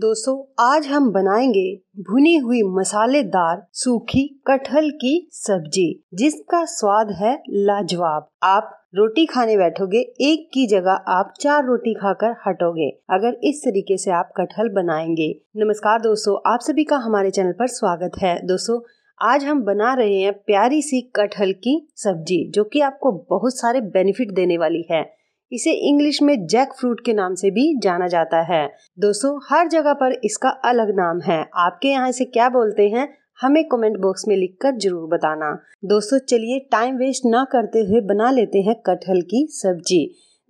दोस्तों आज हम बनाएंगे भुनी हुई मसालेदार सूखी कटहल की सब्जी जिसका स्वाद है लाजवाब आप रोटी खाने बैठोगे एक की जगह आप चार रोटी खाकर हटोगे अगर इस तरीके से आप कटहल बनाएंगे नमस्कार दोस्तों आप सभी का हमारे चैनल पर स्वागत है दोस्तों आज हम बना रहे हैं प्यारी सी कटहल की सब्जी जो कि आपको बहुत सारे बेनिफिट देने वाली है इसे इंग्लिश में जैक फ्रूट के नाम से भी जाना जाता है दोस्तों हर जगह पर इसका अलग नाम है आपके यहाँ इसे क्या बोलते हैं हमें कमेंट बॉक्स में लिखकर जरूर बताना दोस्तों चलिए टाइम वेस्ट ना करते हुए बना लेते हैं कटहल की सब्जी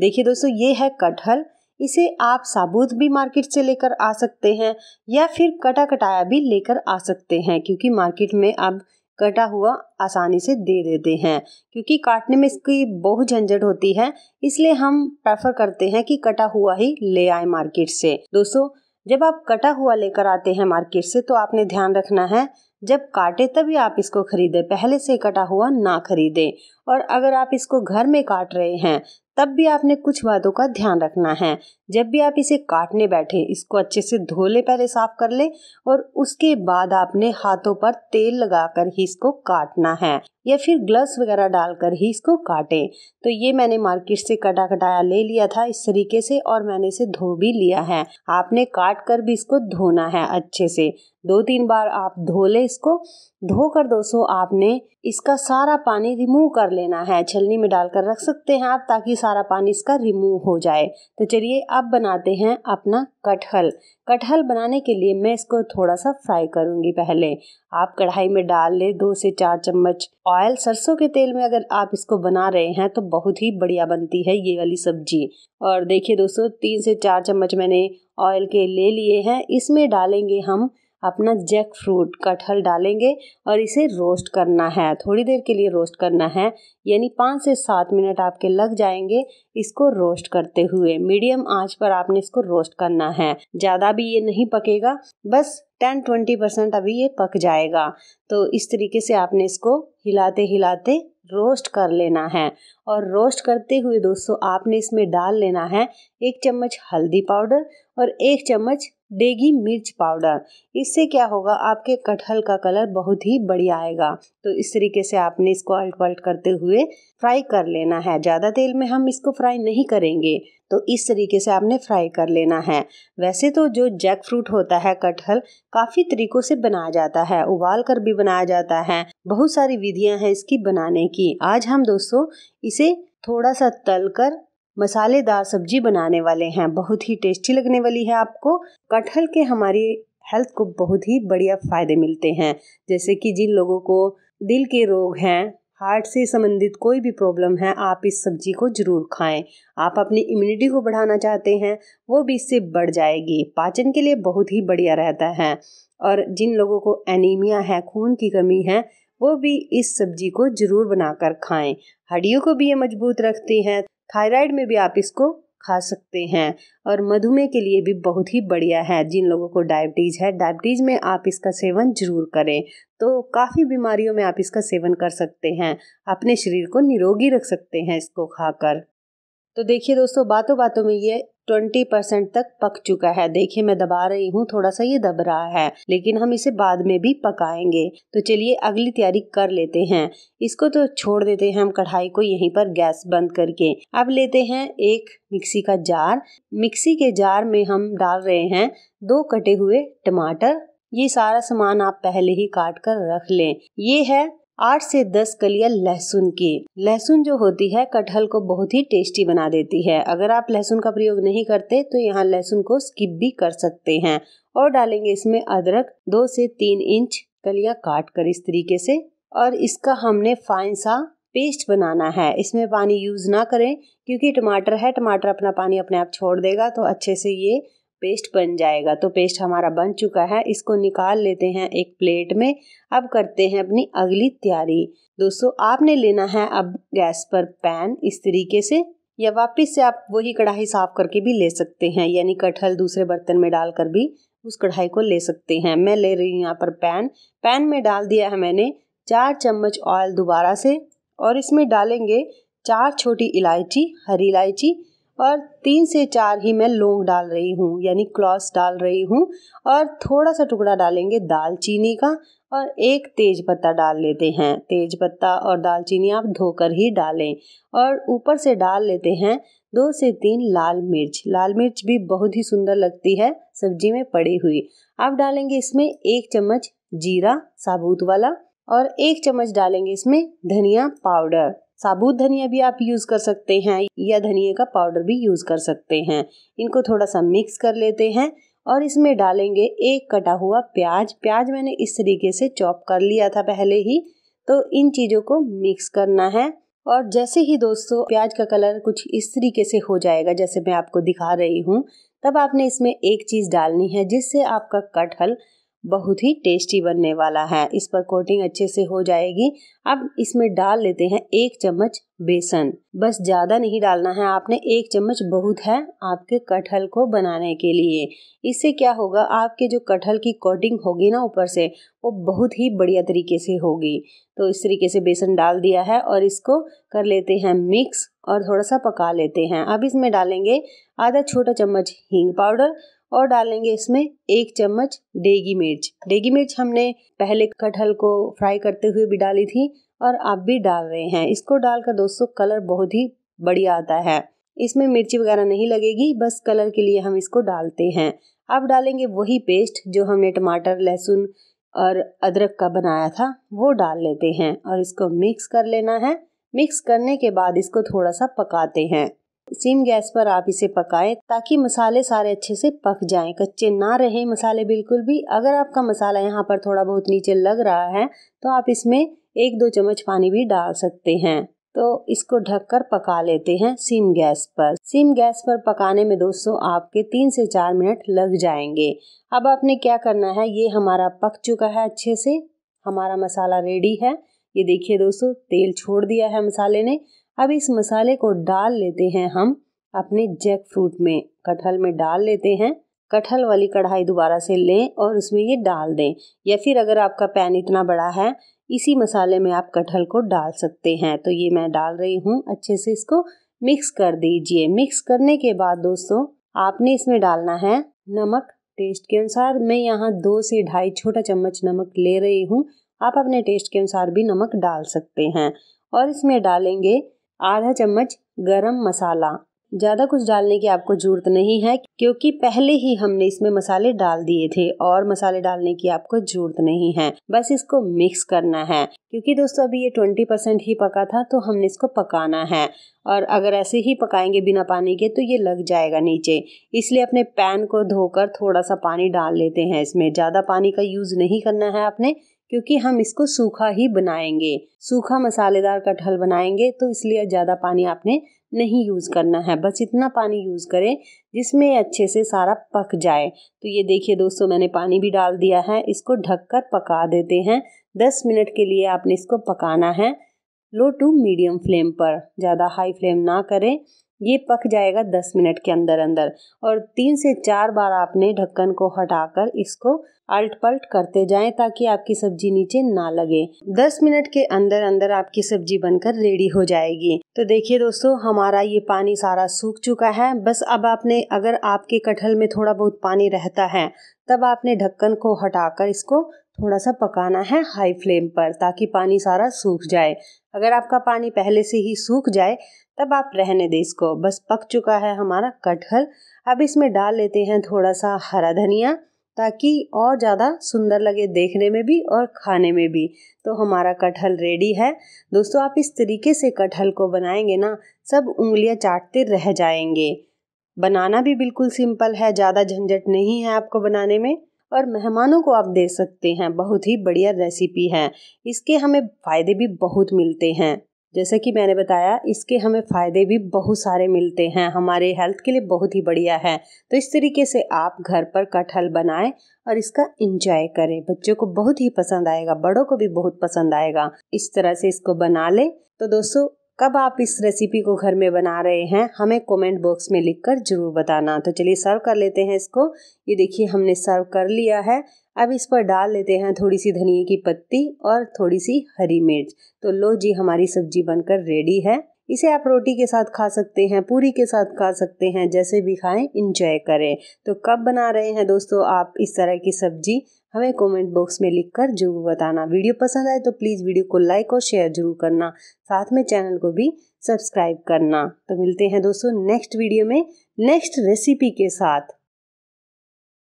देखिए दोस्तों ये है कटहल इसे आप साबुत भी मार्केट से लेकर आ सकते हैं या फिर कटा कटाया भी लेकर आ सकते हैं क्योंकि मार्केट में अब कटा हुआ आसानी से दे देते हैं क्योंकि काटने में इसकी बहुत झंझट होती है इसलिए हम प्रेफर करते हैं कि कटा हुआ ही ले आए मार्केट से दोस्तों जब आप कटा हुआ लेकर आते हैं मार्केट से तो आपने ध्यान रखना है जब काटे तभी आप इसको खरीदें पहले से कटा हुआ ना खरीदें और अगर आप इसको घर में काट रहे हैं तब भी आपने कुछ बातों का ध्यान रखना है जब भी आप इसे काटने बैठे इसको अच्छे से धो ले पहले साफ कर ले और उसके बाद आपने हाथों पर तेल लगाकर ही इसको काटना है या फिर ग्लव्स वगैरह डालकर ही इसको काटें तो ये मैंने मार्केट से कटा कटाया ले लिया था इस तरीके से और मैंने इसे धो भी लिया है आपने काट कर भी इसको धोना है अच्छे से दो तीन बार आप धो ले इसको धोकर दोस्तों आपने इसका सारा पानी रिमूव कर लेना है छलनी में डालकर रख सकते हैं आप ताकि सारा पानी इसका रिमूव हो जाए तो चलिए अब बनाते हैं अपना कटहल कटहल बनाने के लिए मैं इसको थोड़ा सा फ्राई करूंगी पहले आप कढ़ाई में डाल ले दो से चार चम्मच ऑयल सरसों के तेल में अगर आप इसको बना रहे हैं तो बहुत ही बढ़िया बनती है ये वाली सब्जी और देखिए दोस्तों तीन से चार चम्मच मैंने ऑयल के ले लिए हैं इसमें डालेंगे हम अपना जैक फ्रूट कटहल डालेंगे और इसे रोस्ट करना है थोड़ी देर के लिए रोस्ट करना है यानी पाँच से सात मिनट आपके लग जाएंगे इसको रोस्ट करते हुए मीडियम आंच पर आपने इसको रोस्ट करना है ज़्यादा भी ये नहीं पकेगा बस टेन ट्वेंटी परसेंट अभी ये पक जाएगा तो इस तरीके से आपने इसको हिलाते हिलाते रोस्ट कर लेना है और रोस्ट करते हुए दोस्तों आपने इसमें डाल लेना है एक चम्मच हल्दी पाउडर और एक चम्मच देगी मिर्च पाउडर इससे क्या होगा आपके कटहल का कलर बहुत ही बढ़िया आएगा तो इस तरीके से आपने इसको अल्ट पल्ट करते हुए फ्राई कर लेना है ज़्यादा तेल में हम इसको फ्राई नहीं करेंगे तो इस तरीके से आपने फ्राई कर लेना है वैसे तो जो जैक फ्रूट होता है कटहल काफ़ी तरीकों से बनाया जाता है उबाल कर भी बनाया जाता है बहुत सारी विधियाँ हैं इसकी बनाने की आज हम दोस्तों इसे थोड़ा सा तल कर मसालेदार सब्जी बनाने वाले हैं बहुत ही टेस्टी लगने वाली है आपको कटहल के हमारी हेल्थ को बहुत ही बढ़िया फ़ायदे मिलते हैं जैसे कि जिन लोगों को दिल के रोग हैं हार्ट से संबंधित कोई भी प्रॉब्लम है आप इस सब्जी को ज़रूर खाएं आप अपनी इम्यूनिटी को बढ़ाना चाहते हैं वो भी इससे बढ़ जाएगी पाचन के लिए बहुत ही बढ़िया रहता है और जिन लोगों को एनीमिया है खून की कमी है वो भी इस सब्जी को ज़रूर बनाकर खाएं हड्डियों को भी ये मजबूत रखती हैं थायराइड में भी आप इसको खा सकते हैं और मधुमेह के लिए भी बहुत ही बढ़िया है जिन लोगों को डायबिटीज़ है डायबिटीज़ में आप इसका सेवन जरूर करें तो काफ़ी बीमारियों में आप इसका सेवन कर सकते हैं अपने शरीर को निरोगी रख सकते हैं इसको खाकर तो देखिए दोस्तों बातों बातों में ये ट्वेंटी परसेंट तक पक चुका है देखिए मैं दबा रही हूँ थोड़ा सा ये दब रहा है लेकिन हम इसे बाद में भी पकाएंगे तो चलिए अगली तैयारी कर लेते हैं इसको तो छोड़ देते हैं हम कढ़ाई को यहीं पर गैस बंद करके अब लेते हैं एक मिक्सी का जार मिक्सी के जार में हम डाल रहे हैं दो कटे हुए टमाटर ये सारा सामान आप पहले ही काट कर रख लें ये है आठ से दस कलिया लहसुन की लहसुन जो होती है कटहल को बहुत ही टेस्टी बना देती है अगर आप लहसुन का प्रयोग नहीं करते तो यहाँ लहसुन को स्किप भी कर सकते हैं और डालेंगे इसमें अदरक दो से तीन इंच कलिया काट कर इस तरीके से और इसका हमने फाइन सा पेस्ट बनाना है इसमें पानी यूज़ ना करें क्योंकि टमाटर है टमाटर अपना पानी अपने आप छोड़ देगा तो अच्छे से ये पेस्ट बन जाएगा तो पेस्ट हमारा बन चुका है इसको निकाल लेते हैं एक प्लेट में अब करते हैं अपनी अगली तैयारी दोस्तों आपने लेना है अब गैस पर पैन इस तरीके से या वापस से आप वही कढ़ाई साफ़ करके भी ले सकते हैं यानी कटहल दूसरे बर्तन में डालकर भी उस कढ़ाई को ले सकते हैं मैं ले रही हूँ यहाँ पर पैन पैन में डाल दिया है मैंने चार चम्मच ऑयल दोबारा से और इसमें डालेंगे चार छोटी इलायची हरी इलायची और तीन से चार ही मैं लौंग डाल रही हूँ यानी क्लॉस डाल रही हूँ और थोड़ा सा टुकड़ा डालेंगे दालचीनी का और एक तेज पत्ता डाल लेते हैं तेज पत्ता और दालचीनी आप धोकर ही डालें और ऊपर से डाल लेते हैं दो से तीन लाल मिर्च लाल मिर्च भी बहुत ही सुंदर लगती है सब्जी में पड़ी हुई आप डालेंगे इसमें एक चम्मच जीरा साबुत वाला और एक चम्मच डालेंगे इसमें धनिया पाउडर साबुत धनिया भी आप यूज़ कर सकते हैं या धनिया का पाउडर भी यूज़ कर सकते हैं इनको थोड़ा सा मिक्स कर लेते हैं और इसमें डालेंगे एक कटा हुआ प्याज प्याज मैंने इस तरीके से चॉप कर लिया था पहले ही तो इन चीज़ों को मिक्स करना है और जैसे ही दोस्तों प्याज का कलर कुछ इस तरीके से हो जाएगा जैसे मैं आपको दिखा रही हूँ तब आपने इसमें एक चीज़ डालनी है जिससे आपका कटहल बहुत ही टेस्टी बनने वाला है इस पर कोटिंग अच्छे से हो जाएगी अब इसमें डाल लेते हैं एक चम्मच बेसन बस ज़्यादा नहीं डालना है आपने एक चम्मच बहुत है आपके कटहल को बनाने के लिए इससे क्या होगा आपके जो कटहल की कोटिंग होगी ना ऊपर से वो बहुत ही बढ़िया तरीके से होगी तो इस तरीके से बेसन डाल दिया है और इसको कर लेते हैं मिक्स और थोड़ा सा पका लेते हैं अब इसमें डालेंगे आधा छोटा चम्मच हींग पाउडर और डालेंगे इसमें एक चम्मच डेगी मिर्च डेगी मिर्च हमने पहले कटहल को फ्राई करते हुए भी डाली थी और आप भी डाल रहे हैं इसको डालकर दोस्तों कलर बहुत ही बढ़िया आता है इसमें मिर्ची वगैरह नहीं लगेगी बस कलर के लिए हम इसको डालते हैं अब डालेंगे वही पेस्ट जो हमने टमाटर लहसुन और अदरक का बनाया था वो डाल लेते हैं और इसको मिक्स कर लेना है मिक्स करने के बाद इसको थोड़ा सा पकाते हैं सिम गैस पर आप इसे पकाएं ताकि मसाले सारे अच्छे से पक जाएं कच्चे ना रहे मसाले बिल्कुल भी अगर आपका मसाला यहाँ पर थोड़ा बहुत नीचे लग रहा है तो आप इसमें एक दो चम्मच पानी भी डाल सकते हैं तो इसको ढककर पका लेते हैं सिम गैस पर सिम गैस पर पकाने में दोस्तों आपके तीन से चार मिनट लग जाएंगे अब आपने क्या करना है ये हमारा पक चुका है अच्छे से हमारा मसाला रेडी है ये देखिए दोस्तों तेल छोड़ दिया है मसाले ने अब इस मसाले को डाल लेते हैं हम अपने जैक फ्रूट में कटहल में डाल लेते हैं कटहल वाली कढ़ाई दोबारा से लें और उसमें ये डाल दें या फिर अगर आपका पैन इतना बड़ा है इसी मसाले में आप कटहल को डाल सकते हैं तो ये मैं डाल रही हूँ अच्छे से इसको मिक्स कर दीजिए मिक्स करने के बाद दोस्तों आपने इसमें डालना है नमक टेस्ट के अनुसार मैं यहाँ दो से ढाई छोटा चम्मच नमक ले रही हूँ आप अपने टेस्ट के अनुसार भी नमक डाल सकते हैं और इसमें डालेंगे आधा चम्मच गरम मसाला ज़्यादा कुछ डालने की आपको ज़रूरत नहीं है क्योंकि पहले ही हमने इसमें मसाले डाल दिए थे और मसाले डालने की आपको ज़रूरत नहीं है बस इसको मिक्स करना है क्योंकि दोस्तों अभी ये ट्वेंटी परसेंट ही पका था तो हमने इसको पकाना है और अगर ऐसे ही पकाएंगे बिना पानी के तो ये लग जाएगा नीचे इसलिए अपने पैन को धोकर थोड़ा सा पानी डाल लेते हैं इसमें ज़्यादा पानी का यूज़ नहीं करना है आपने क्योंकि हम इसको सूखा ही बनाएंगे सूखा मसालेदार कटहल बनाएंगे तो इसलिए ज़्यादा पानी आपने नहीं यूज़ करना है बस इतना पानी यूज़ करें जिसमें अच्छे से सारा पक जाए तो ये देखिए दोस्तों मैंने पानी भी डाल दिया है इसको ढककर पका देते हैं दस मिनट के लिए आपने इसको पकाना है लो टू मीडियम फ्लेम पर ज़्यादा हाई फ्लेम ना करें ये पक जाएगा दस मिनट के अंदर अंदर और तीन से चार बार आपने ढक्कन को हटाकर इसको अल्ट पल्ट करते जाएं ताकि आपकी सब्जी नीचे ना लगे 10 मिनट के अंदर अंदर आपकी सब्जी बनकर रेडी हो जाएगी तो देखिए दोस्तों हमारा ये पानी सारा सूख चुका है बस अब आपने अगर आपके कटहल में थोड़ा बहुत पानी रहता है तब आपने ढक्कन को हटाकर इसको थोड़ा सा पकाना है हाई फ्लेम पर ताकि पानी सारा सूख जाए अगर आपका पानी पहले से ही सूख जाए तब आप रहने दें इसको बस पक चुका है हमारा कटहल अब इसमें डाल लेते हैं थोड़ा सा हरा धनिया ताकि और ज़्यादा सुंदर लगे देखने में भी और खाने में भी तो हमारा कटहल रेडी है दोस्तों आप इस तरीके से कटहल को बनाएंगे ना सब उंगलियां चाटते रह जाएंगे बनाना भी बिल्कुल सिंपल है ज़्यादा झंझट नहीं है आपको बनाने में और मेहमानों को आप दे सकते हैं बहुत ही बढ़िया रेसिपी है इसके हमें फ़ायदे भी बहुत मिलते हैं जैसे कि मैंने बताया इसके हमें फ़ायदे भी बहुत सारे मिलते हैं हमारे हेल्थ के लिए बहुत ही बढ़िया है तो इस तरीके से आप घर पर कटहल बनाएं और इसका इंजॉय करें बच्चों को बहुत ही पसंद आएगा बड़ों को भी बहुत पसंद आएगा इस तरह से इसको बना लें तो दोस्तों कब आप इस रेसिपी को घर में बना रहे हैं हमें कमेंट बॉक्स में लिखकर ज़रूर बताना तो चलिए सर्व कर लेते हैं इसको ये देखिए हमने सर्व कर लिया है अब इस पर डाल लेते हैं थोड़ी सी धनिए की पत्ती और थोड़ी सी हरी मिर्च तो लो जी हमारी सब्जी बनकर रेडी है इसे आप रोटी के साथ खा सकते हैं पूरी के साथ खा सकते हैं जैसे भी खाएं इंजॉय करें तो कब बना रहे हैं दोस्तों आप इस तरह की सब्जी हमें कमेंट बॉक्स में लिखकर जरूर बताना वीडियो पसंद आए तो प्लीज़ वीडियो को लाइक और शेयर जरूर करना साथ में चैनल को भी सब्सक्राइब करना तो मिलते हैं दोस्तों नेक्स्ट वीडियो में नेक्स्ट रेसिपी के साथ